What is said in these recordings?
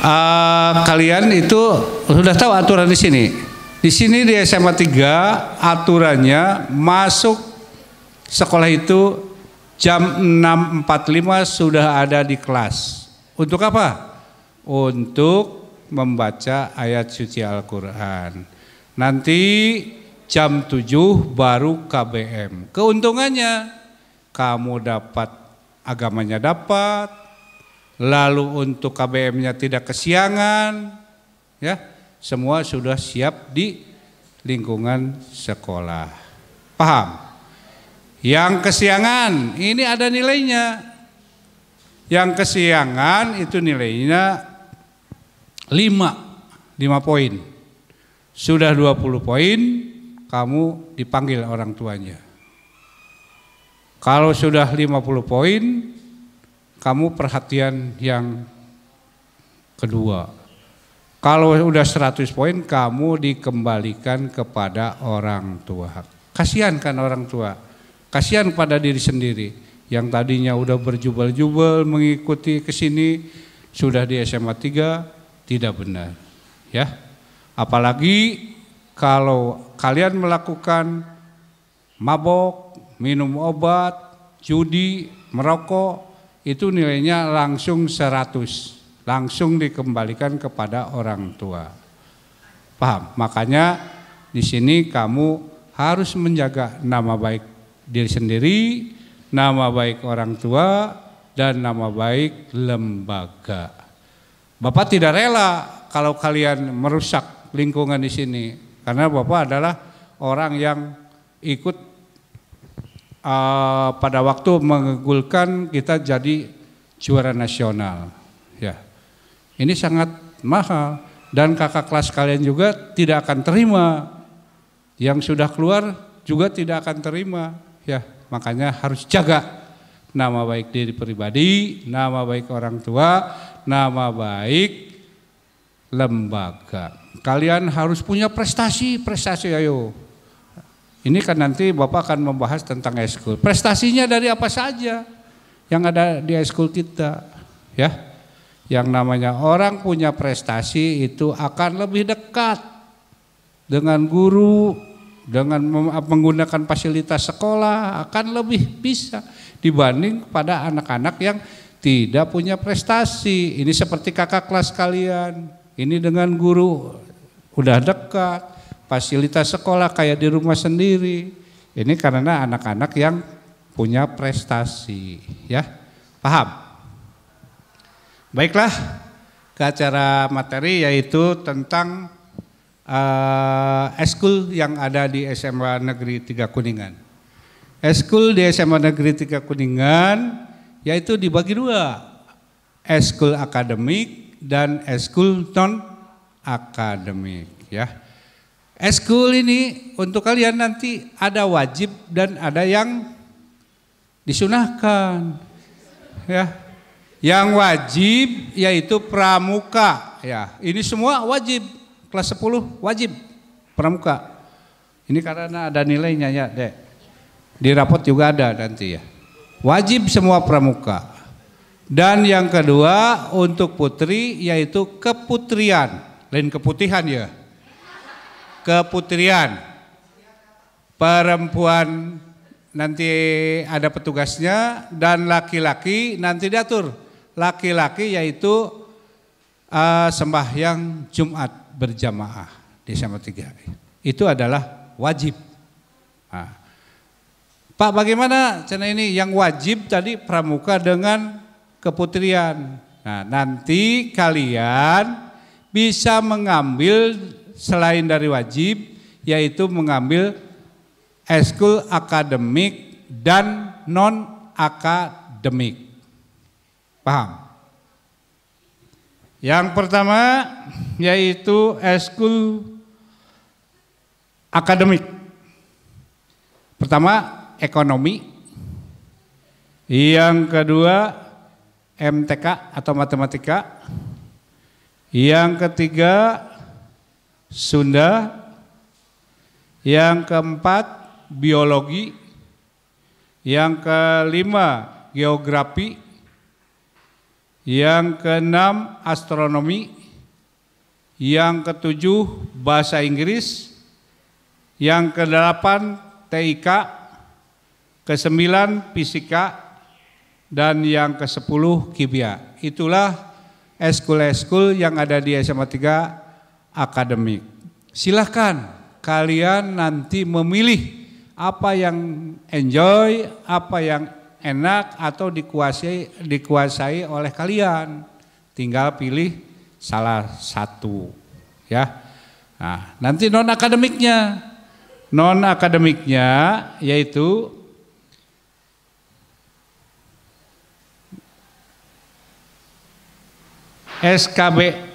uh, kalian itu sudah tahu aturan di sini. Di sini di SMA 3 aturannya masuk sekolah itu jam 6.45 sudah ada di kelas. Untuk apa? Untuk membaca ayat suci Al-Qur'an. Nanti jam 7 baru KBM. Keuntungannya kamu dapat agamanya dapat, lalu untuk KBM-nya tidak kesiangan, ya semua sudah siap di lingkungan sekolah. Paham? Yang kesiangan ini ada nilainya. Yang kesiangan itu nilainya 5, 5 poin. Sudah 20 poin, kamu dipanggil orang tuanya. Kalau sudah 50 poin, kamu perhatian yang kedua. Kalau udah 100 poin kamu dikembalikan kepada orang tua. Kasihan kan orang tua. Kasihan pada diri sendiri yang tadinya udah berjubel-jubel mengikuti ke sini sudah di SMA 3 tidak benar. Ya. Apalagi kalau kalian melakukan mabok, minum obat, judi, merokok, itu nilainya langsung 100, langsung dikembalikan kepada orang tua. Paham? Makanya di sini kamu harus menjaga nama baik diri sendiri, nama baik orang tua, dan nama baik lembaga. Bapak tidak rela kalau kalian merusak lingkungan di sini, karena Bapak adalah orang yang ikut uh, pada waktu menggulkan kita jadi juara nasional. Ya, ini sangat mahal dan kakak kelas kalian juga tidak akan terima. Yang sudah keluar juga tidak akan terima. Ya, makanya harus jaga nama baik diri pribadi, nama baik orang tua, nama baik lembaga. Kalian harus punya prestasi, prestasi ayo ini kan nanti Bapak akan membahas tentang high school. Prestasinya dari apa saja yang ada di high school kita, ya. Yang namanya orang punya prestasi itu akan lebih dekat dengan guru, dengan menggunakan fasilitas sekolah akan lebih bisa dibanding pada anak-anak yang tidak punya prestasi. Ini seperti kakak kelas kalian, ini dengan guru udah dekat fasilitas sekolah kayak di rumah sendiri. Ini karena anak-anak yang punya prestasi, ya. Paham? Baiklah, ke acara materi yaitu tentang uh, eskul yang ada di SMA Negeri Tiga Kuningan. Eskul di SMA Negeri Tiga Kuningan yaitu dibagi dua, eskul akademik dan eskul non akademik, ya. Eskul eh, ini untuk kalian nanti ada wajib dan ada yang disunahkan. Ya. Yang wajib yaitu pramuka ya. Ini semua wajib. Kelas 10 wajib pramuka. Ini karena ada nilainya ya, Dek. Di rapot juga ada nanti ya. Wajib semua pramuka. Dan yang kedua untuk putri yaitu keputrian, lain keputihan ya keputrian. Perempuan nanti ada petugasnya dan laki-laki nanti diatur. Laki-laki yaitu uh, sembahyang Jumat berjamaah di sama tiga. Itu adalah wajib. Nah. Pak bagaimana cara ini yang wajib tadi pramuka dengan keputrian. Nah nanti kalian bisa mengambil selain dari wajib yaitu mengambil eskul akademik dan non akademik. Paham? Yang pertama yaitu eskul akademik. Pertama ekonomi. Yang kedua MTK atau matematika. Yang ketiga Sunda, yang keempat biologi, yang kelima geografi, yang keenam astronomi, yang ketujuh bahasa Inggris, yang kedelapan TIK, kesembilan fisika, dan yang kesepuluh kibia. Itulah eskul-eskul yang ada di SMA 3 akademik. Silahkan kalian nanti memilih apa yang enjoy, apa yang enak atau dikuasai dikuasai oleh kalian. Tinggal pilih salah satu ya. Nah, nanti non akademiknya. Non akademiknya yaitu SKB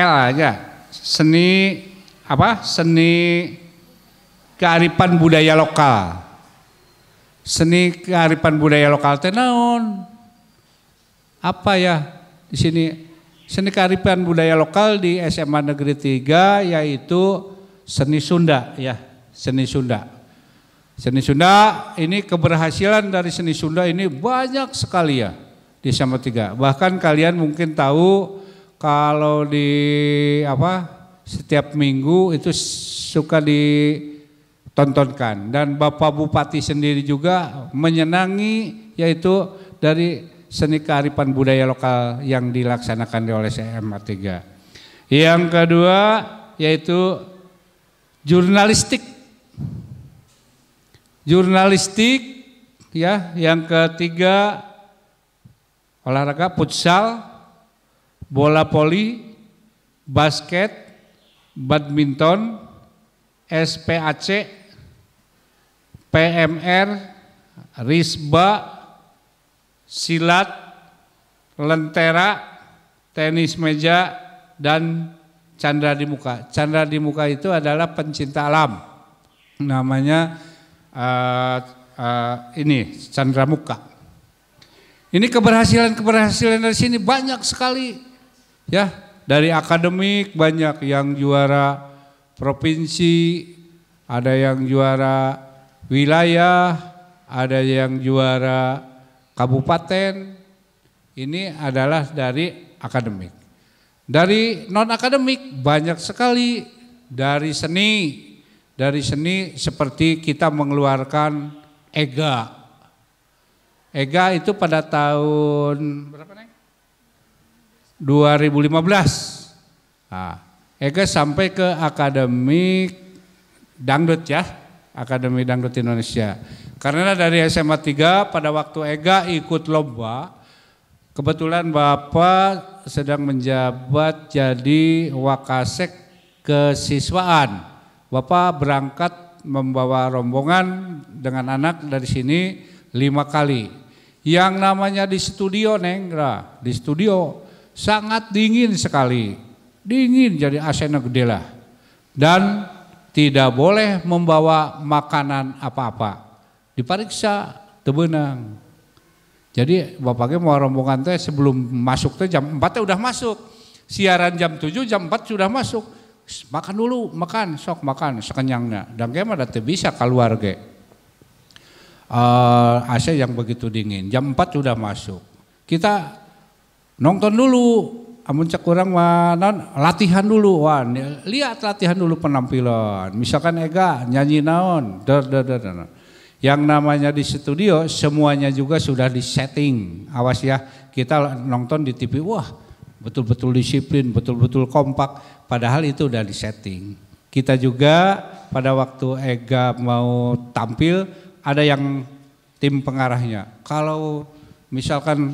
L aja. Ya. Seni apa? Seni kearifan budaya lokal. Seni kearifan budaya lokal tenaun Apa ya di sini? Seni kearifan budaya lokal di SMA Negeri 3 yaitu seni Sunda ya, seni Sunda. Seni Sunda ini keberhasilan dari seni Sunda ini banyak sekali ya di SMA 3. Bahkan kalian mungkin tahu kalau di apa setiap minggu itu suka ditontonkan dan Bapak Bupati sendiri juga menyenangi yaitu dari seni kearifan budaya lokal yang dilaksanakan oleh CMA 3. Yang kedua yaitu jurnalistik. Jurnalistik ya, yang ketiga olahraga futsal bola poli, basket, badminton, SPAC, PMR, risba, silat, lentera, tenis meja, dan candra di muka. Candra di muka itu adalah pencinta alam. Namanya uh, uh, ini candra muka. Ini keberhasilan-keberhasilan dari sini banyak sekali Ya, dari akademik banyak yang juara provinsi, ada yang juara wilayah, ada yang juara kabupaten. Ini adalah dari akademik. Dari non akademik banyak sekali dari seni. Dari seni seperti kita mengeluarkan EGA. EGA itu pada tahun berapa nih? 2015. Nah, Ega sampai ke Akademi Dangdut ya, Akademi Dangdut Indonesia. Karena dari SMA 3 pada waktu Ega ikut lomba, kebetulan Bapak sedang menjabat jadi Wakasek Kesiswaan. Bapak berangkat membawa rombongan dengan anak dari sini lima kali. Yang namanya di studio Neng, nah, di studio sangat dingin sekali. Dingin jadi asena gede lah. Dan tidak boleh membawa makanan apa-apa. Diperiksa tebenang. Jadi bapaknya mau rombongan teh sebelum masuk teh jam 4 teh udah masuk. Siaran jam 7 jam 4 sudah masuk. Makan dulu, makan, sok makan sekenyangnya. Dan gimana teh bisa keluar ge. Uh, eh, AC yang begitu dingin. Jam 4 sudah masuk. Kita nonton dulu amun cek orang wanan latihan dulu wan ya, lihat latihan dulu penampilan misalkan Ega nyanyi naon der der der, der. yang namanya di studio semuanya juga sudah di setting awas ya kita nonton di TV wah betul-betul disiplin betul-betul kompak padahal itu udah di setting kita juga pada waktu Ega mau tampil ada yang tim pengarahnya kalau misalkan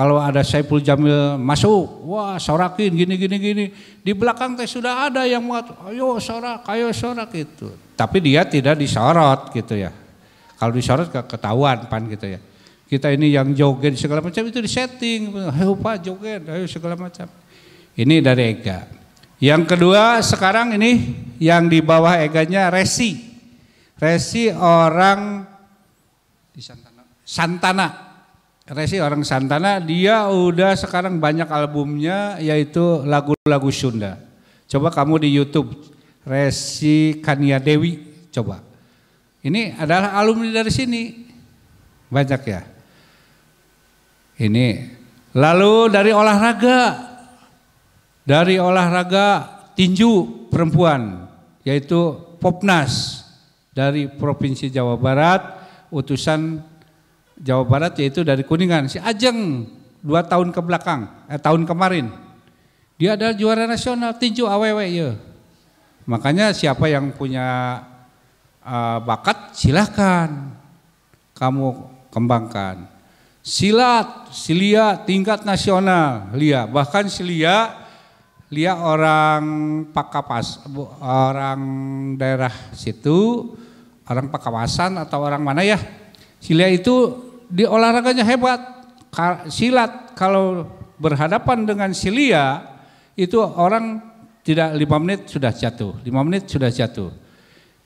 kalau ada Saiful Jamil masuk, wah sorakin gini gini gini. Di belakang teh sudah ada yang mau ayo sorak, ayo sorak gitu. Tapi dia tidak disorot gitu ya. Kalau disorot ketahuan pan gitu ya. Kita ini yang joget segala macam itu disetting, ayo pak joget, ayo segala macam. Ini dari Ega. Yang kedua sekarang ini yang di bawah Eganya Resi. Resi orang di Santana. Santana Resi orang Santana, dia udah sekarang banyak albumnya yaitu lagu-lagu Sunda. Coba kamu di YouTube Resi Kania Dewi, coba. Ini adalah alumni dari sini. Banyak ya. Ini. Lalu dari olahraga. Dari olahraga tinju perempuan yaitu Popnas dari Provinsi Jawa Barat utusan Jawa Barat yaitu dari Kuningan. Si Ajeng dua tahun ke belakang, eh, tahun kemarin. Dia adalah juara nasional tinju aww ya. Makanya siapa yang punya uh, bakat silahkan kamu kembangkan. Silat, silia tingkat nasional, lia. Bahkan silia, lia orang Pakapas, orang daerah situ, orang Pakawasan atau orang mana ya. Silia itu di olahraganya hebat, silat kalau berhadapan dengan silia itu orang tidak lima menit sudah jatuh, lima menit sudah jatuh.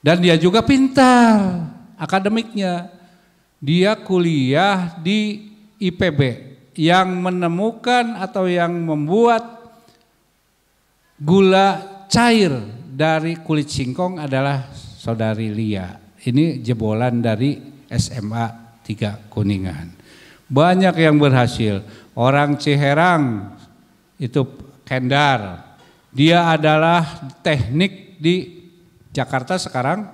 Dan dia juga pintar akademiknya. Dia kuliah di IPB yang menemukan atau yang membuat gula cair dari kulit singkong adalah saudari Lia. Ini jebolan dari SMA tiga kuningan. Banyak yang berhasil. Orang Ciherang itu Kendar. Dia adalah teknik di Jakarta sekarang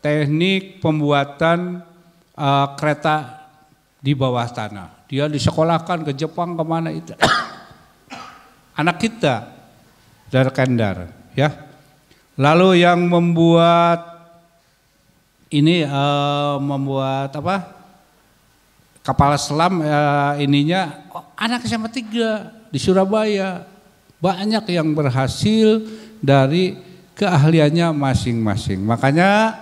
teknik pembuatan uh, kereta di bawah tanah. Dia disekolahkan ke Jepang kemana itu. Anak kita dari Kendar, ya. Lalu yang membuat ini uh, membuat apa? kapal selam eh, ininya oh, anak SMA 3 di Surabaya. Banyak yang berhasil dari keahliannya masing-masing. Makanya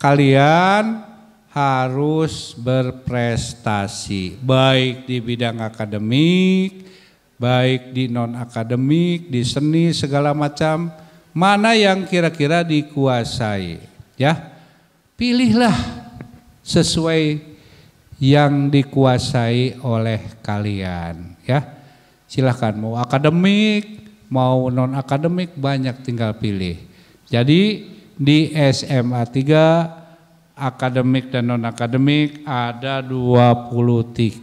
kalian harus berprestasi baik di bidang akademik, baik di non akademik, di seni segala macam. Mana yang kira-kira dikuasai, ya? Pilihlah sesuai yang dikuasai oleh kalian ya silahkan mau akademik mau non akademik banyak tinggal pilih jadi di SMA 3 akademik dan non akademik ada 23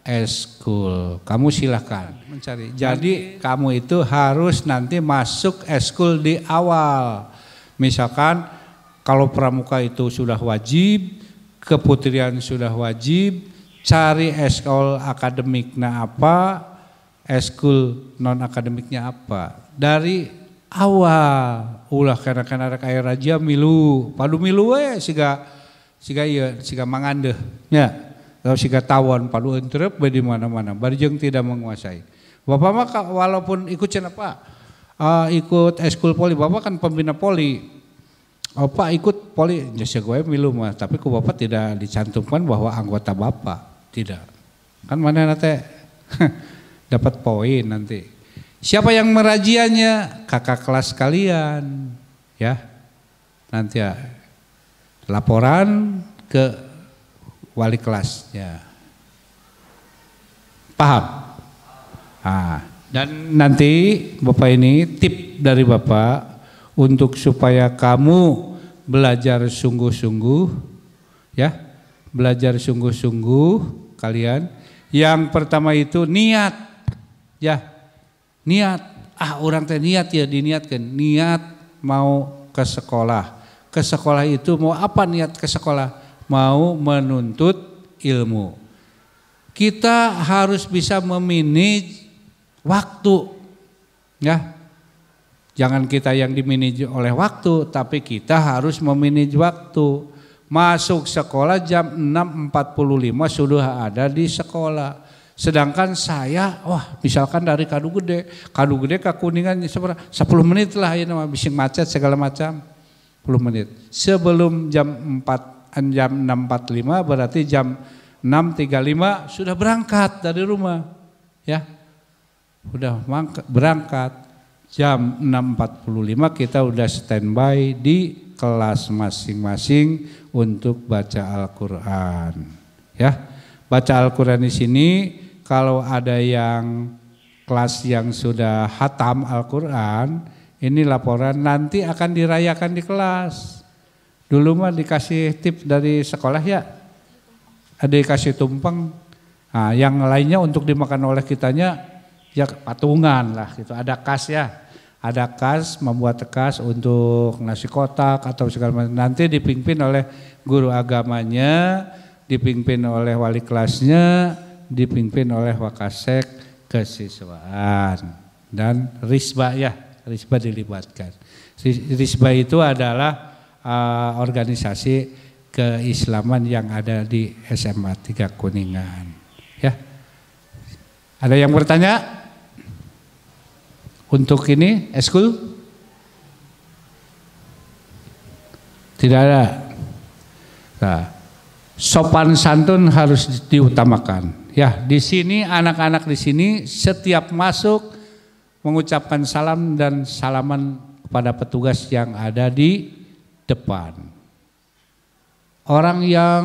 eskul kamu silahkan mencari jadi kamu itu harus nanti masuk eskul di awal misalkan kalau pramuka itu sudah wajib keputrian sudah wajib, cari eskol akademik, nah apa, eskul non akademiknya apa. Dari awal ulah karena kan ada kayak raja milu, padu milu we siga siga iya siga mangande ya Kalau siga tawon padu entrep di mana-mana, barjeng tidak menguasai. Bapak mah walaupun ikut cenapa, uh, eh, ikut eskul poli, bapak kan pembina poli, Bapak ikut poli jasa gue milu mah, tapi ku bapak tidak dicantumkan bahwa anggota bapak tidak. Kan mana nanti dapat poin nanti. Siapa yang merajiannya? Kakak kelas kalian, ya. Nanti ya laporan ke wali kelas, ya. Paham? Ah, dan nanti bapak ini tip dari bapak untuk supaya kamu belajar sungguh-sungguh ya belajar sungguh-sungguh kalian yang pertama itu niat ya niat ah orang teh niat ya diniatkan niat mau ke sekolah ke sekolah itu mau apa niat ke sekolah mau menuntut ilmu kita harus bisa memanage waktu ya Jangan kita yang diminiju oleh waktu, tapi kita harus meminiju waktu. Masuk sekolah jam 6.45 sudah ada di sekolah. Sedangkan saya, wah misalkan dari kadu gede, kadu gede ke kuningan 10 menit lah ini ya, bising macet segala macam. 10 menit. Sebelum jam 4 eh, jam 6.45 berarti jam 6.35 sudah berangkat dari rumah. Ya. Sudah berangkat jam 6.45 kita udah standby di kelas masing-masing untuk baca Al-Qur'an. Ya. Baca Al-Qur'an di sini kalau ada yang kelas yang sudah hatam Al-Qur'an, ini laporan nanti akan dirayakan di kelas. Dulu mah dikasih tip dari sekolah ya. Ada dikasih tumpeng. Nah, yang lainnya untuk dimakan oleh kitanya ya patungan lah gitu. Ada kas ya, ada kas membuat kas untuk nasi kotak atau segala macam. Nanti dipimpin oleh guru agamanya, dipimpin oleh wali kelasnya, dipimpin oleh wakasek kesiswaan dan risba ya, risba dilibatkan. Risba itu adalah uh, organisasi keislaman yang ada di SMA 3 Kuningan. Ya. Ada yang bertanya? untuk ini eskul? Tidak ada. Nah, sopan santun harus diutamakan. Ya, di sini anak-anak di sini setiap masuk mengucapkan salam dan salaman kepada petugas yang ada di depan. Orang yang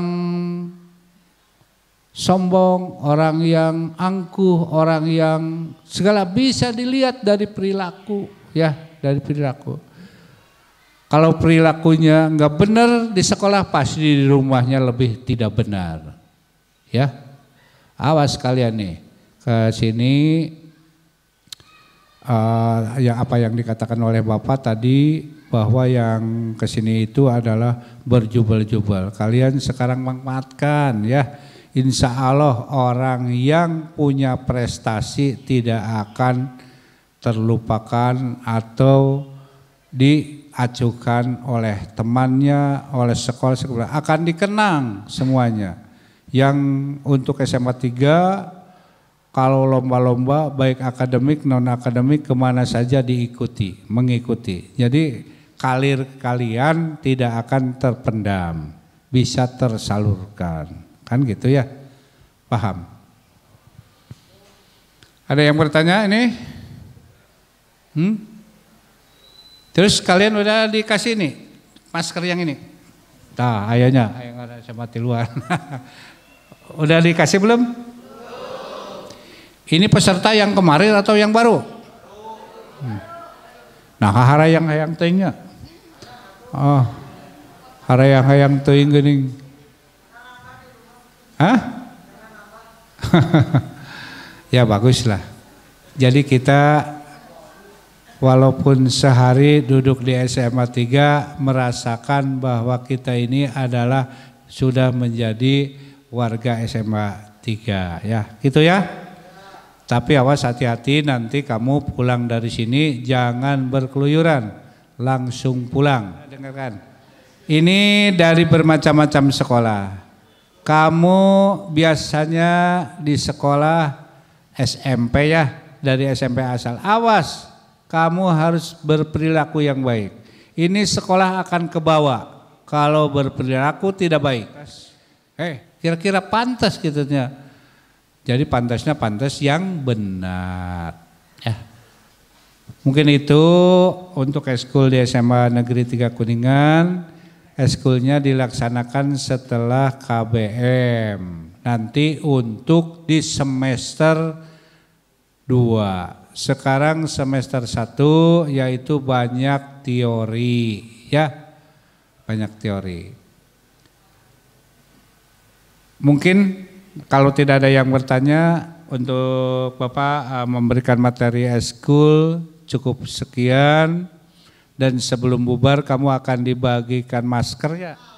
sombong, orang yang angkuh, orang yang segala bisa dilihat dari perilaku ya, dari perilaku. Kalau perilakunya nggak benar di sekolah pasti di rumahnya lebih tidak benar. Ya. Awas kalian nih ke sini uh, ya apa yang dikatakan oleh Bapak tadi bahwa yang kesini itu adalah berjubel-jubel. Kalian sekarang manfaatkan ya insya Allah orang yang punya prestasi tidak akan terlupakan atau diajukan oleh temannya, oleh sekolah, sekolah akan dikenang semuanya. Yang untuk SMA 3 kalau lomba-lomba baik akademik non akademik kemana saja diikuti, mengikuti. Jadi kalir kalian tidak akan terpendam, bisa tersalurkan. Kan gitu ya. Paham? Ada yang bertanya ini? Hmm? Terus kalian udah dikasih ini masker yang ini? Nah, ayahnya yang ada sama luar. udah dikasih belum? Ini peserta yang kemarin atau yang baru? Hmm. Nah, hara yang hayang tehnya. Oh, hara yang hayang teuing gening Hah? ya baguslah. Jadi kita walaupun sehari duduk di SMA 3 merasakan bahwa kita ini adalah sudah menjadi warga SMA 3 ya. Gitu ya. Tapi awas hati-hati nanti kamu pulang dari sini jangan berkeluyuran. Langsung pulang. Dengarkan. Ini dari bermacam-macam sekolah. Kamu biasanya di sekolah SMP ya, dari SMP asal. Awas, kamu harus berperilaku yang baik. Ini sekolah akan kebawa kalau berperilaku tidak baik. Eh, kira-kira pantas gitu ya. Jadi pantasnya pantas yang benar. Ya. Mungkin itu untuk eskul di SMA Negeri Tiga Kuningan eskulnya dilaksanakan setelah KBM. Nanti untuk di semester 2. Sekarang semester 1 yaitu banyak teori ya. Banyak teori. Mungkin kalau tidak ada yang bertanya untuk Bapak eh, memberikan materi eskul cukup sekian dan sebelum bubar kamu akan dibagikan masker ya.